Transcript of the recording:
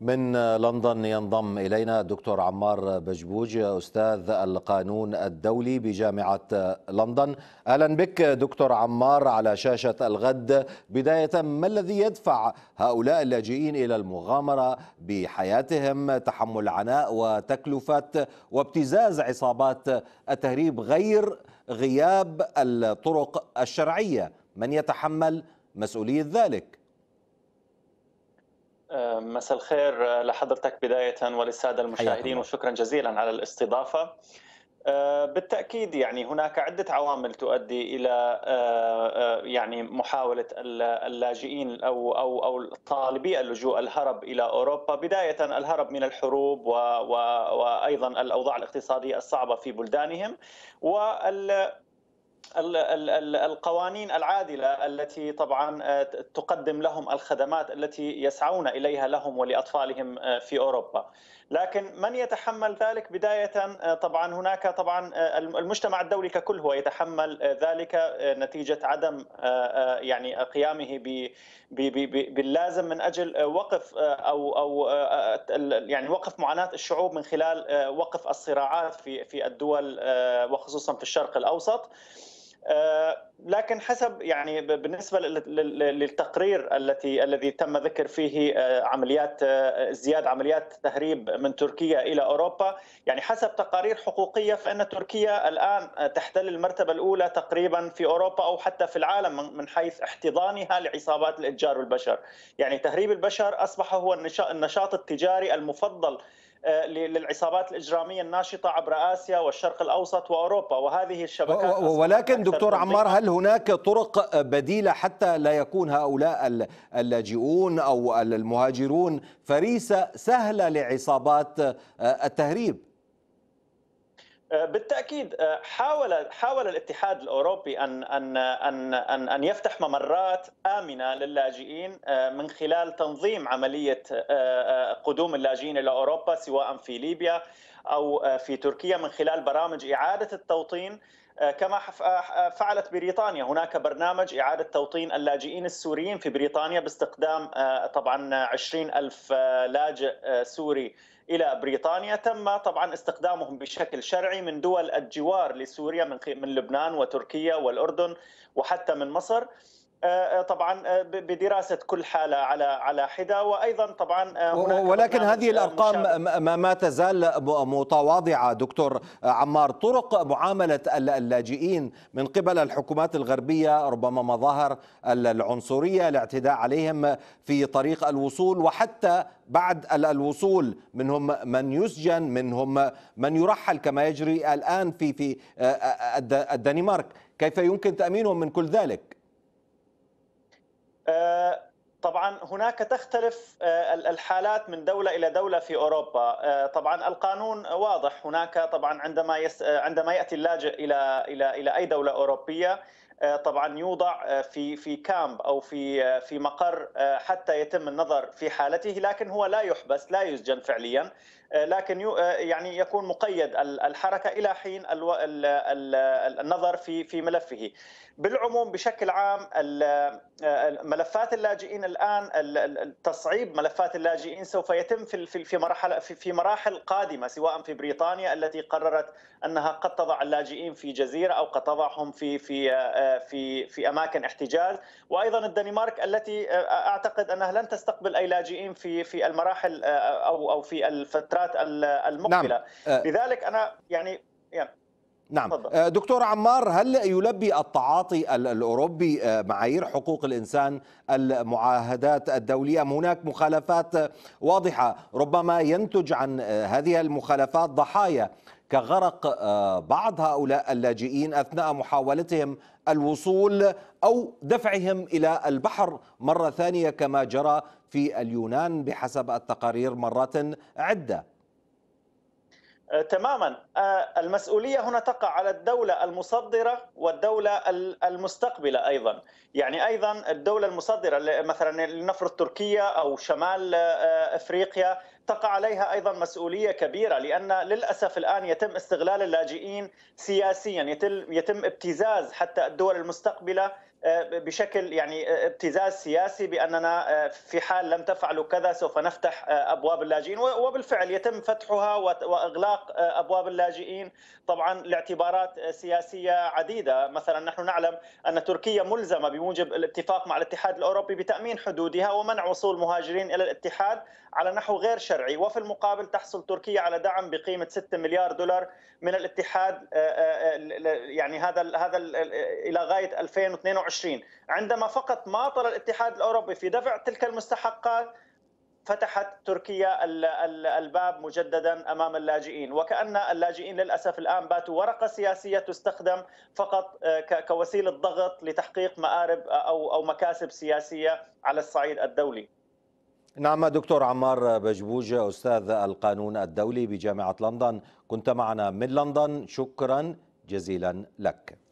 من لندن ينضم إلينا الدكتور عمار بجبوج أستاذ القانون الدولي بجامعة لندن أهلا بك دكتور عمار على شاشة الغد بداية ما الذي يدفع هؤلاء اللاجئين إلى المغامرة بحياتهم تحمل عناء وتكلفة وابتزاز عصابات التهريب غير غياب الطرق الشرعية من يتحمل مسؤولية ذلك؟ آه، مساء الخير آه، لحضرتك بداية وللسادة المشاهدين وشكرا جزيلا على الاستضافة آه، بالتأكيد يعني هناك عدة عوامل تؤدي إلى يعني محاولة اللاجئين أو أو أو طالبي اللجوء الهرب إلى أوروبا بداية الهرب من الحروب وأيضا الأوضاع الاقتصادية الصعبة في بلدانهم وال القوانين العادله التي طبعا آه، تقدم لهم الخدمات التي يسعون اليها لهم ولاطفالهم آه، في اوروبا. لكن من يتحمل ذلك بدايه آه، طبعا هناك طبعا المجتمع الدولي ككل هو يتحمل ذلك نتيجه عدم يعني قيامه باللازم من اجل وقف او او يعني وقف معاناه الشعوب من خلال وقف الصراعات في في الدول وخصوصا في الشرق الاوسط. آه، لكن حسب يعني بالنسبه للتقرير التي الذي تم ذكر فيه آه، عمليات آه، ازدياد عمليات تهريب من تركيا الى اوروبا، يعني حسب تقارير حقوقيه فان تركيا الان تحتل المرتبه الاولى تقريبا في اوروبا او حتى في العالم من حيث احتضانها لعصابات الاتجار بالبشر، يعني تهريب البشر اصبح هو النشاط التجاري المفضل آه، للعصابات الاجراميه الناشطه عبر اسيا والشرق الاوسط واوروبا وهذه الشبكات ولكن دكتور عمار هل هناك طرق بديله حتى لا يكون هؤلاء اللاجئون او المهاجرون فريسه سهله لعصابات آه، التهريب؟ آه، بالتاكيد آه، حاول حاول الاتحاد الاوروبي ان ان ان ان, أن يفتح ممرات امنه للاجئين آه، من خلال تنظيم عمليه قدوم اللاجئين الى اوروبا سواء في ليبيا او في تركيا من خلال برامج اعاده التوطين آه، كما آه، آه، فعلت بريطانيا هناك برنامج إعادة توطين اللاجئين السوريين في بريطانيا باستقدام طبعا 20 ألف لاجئ سوري الى بريطانيا تم طبعا استخدامهم بشكل شرعي من دول الجوار لسوريا من لبنان وتركيا والاردن وحتى من مصر آه، آه، طبعا آه، بدراسه كل حاله على على حده وايضا طبعا ولكن هذه الارقام ما, ما تزال متواضعه دكتور عمار طرق معامله اللاجئين من قبل الحكومات الغربيه ربما مظاهر العنصريه الاعتداء عليهم في طريق الوصول وحتى بعد الوصول منهم من يسجن منهم من يرحل كما يجري الان في في الدنمارك كيف يمكن تامينهم من كل ذلك آه، طبعا هناك تختلف آه، الحالات من دوله الى دوله في اوروبا آه، طبعا القانون واضح هناك طبعا عندما يس... عندما ياتي اللاجئ الى الى الى اي دوله اوروبيه طبعا يوضع في في كامب او في في مقر حتى يتم النظر في حالته لكن هو لا يحبس لا يسجن فعليا آه، لكن آه، يعني يكون مقيد الحركه الى حين النظر في في ملفه. بالعموم بشكل عام آه، ملفات اللاجئين الان تصعيب ملفات اللاجئين سوف يتم في في مراحل في مراحل قادمه سواء في بريطانيا التي قررت انها قد تضع اللاجئين في جزيره او قد تضعهم في في في في اماكن احتجاز وايضا الدنمارك التي اعتقد انها لن تستقبل اي لاجئين في في المراحل او او في الفترة الفترات المقبله نعم. آه. لذلك انا يعني, يعني نعم آه، دكتور عمار هل يلبي التعاطي الأوروبي آه، معايير حقوق الإنسان المعاهدات الدولية أم هناك مخالفات واضحة ربما ينتج عن آه، هذه المخالفات ضحايا كغرق بعض هؤلاء اللاجئين أثناء محاولتهم الوصول أو دفعهم إلى البحر مرة ثانية كما جرى في اليونان بحسب التقارير مرات عدة آه، تماما آه، المسؤوليه هنا تقع على الدوله المصدره والدوله المستقبله ايضا يعني ايضا الدوله المصدره مثلا لنفرض تركيا او شمال آه، افريقيا تقع عليها ايضا مسؤوليه كبيره لان للاسف الان يتم استغلال اللاجئين سياسيا يتم يتم ابتزاز حتى الدول المستقبله آه، بشكل يعني آه، ابتزاز سياسي باننا آه، في حال لم تفعلوا كذا سوف نفتح ابواب اللاجئين وبالفعل يتم فتحها واغلاق ابواب اللاجئين طبعا لاعتبارات سياسيه عديده مثلا نحن نعلم ان تركيا ملزمه بموجب الاتفاق مع الاتحاد الاوروبي بتامين حدودها ومنع وصول مهاجرين الى الاتحاد على نحو غير شرعي الشرعي وفي المقابل تحصل تركيا على دعم بقيمه 6 مليار دولار من الاتحاد آه، آه، آه، يعني هذا هذا الى غايه 2022 عندما فقط ماطل الاتحاد الاوروبي في دفع تلك المستحقات فتحت تركيا الباب مجددا امام اللاجئين وكان اللاجئين للاسف الان باتوا ورقه سياسيه تستخدم فقط كوسيله ضغط لتحقيق مارب او او مكاسب سياسيه على الصعيد الدولي نعم دكتور عمار بجبوج أستاذ القانون الدولي بجامعة لندن كنت معنا من لندن شكرا جزيلا لك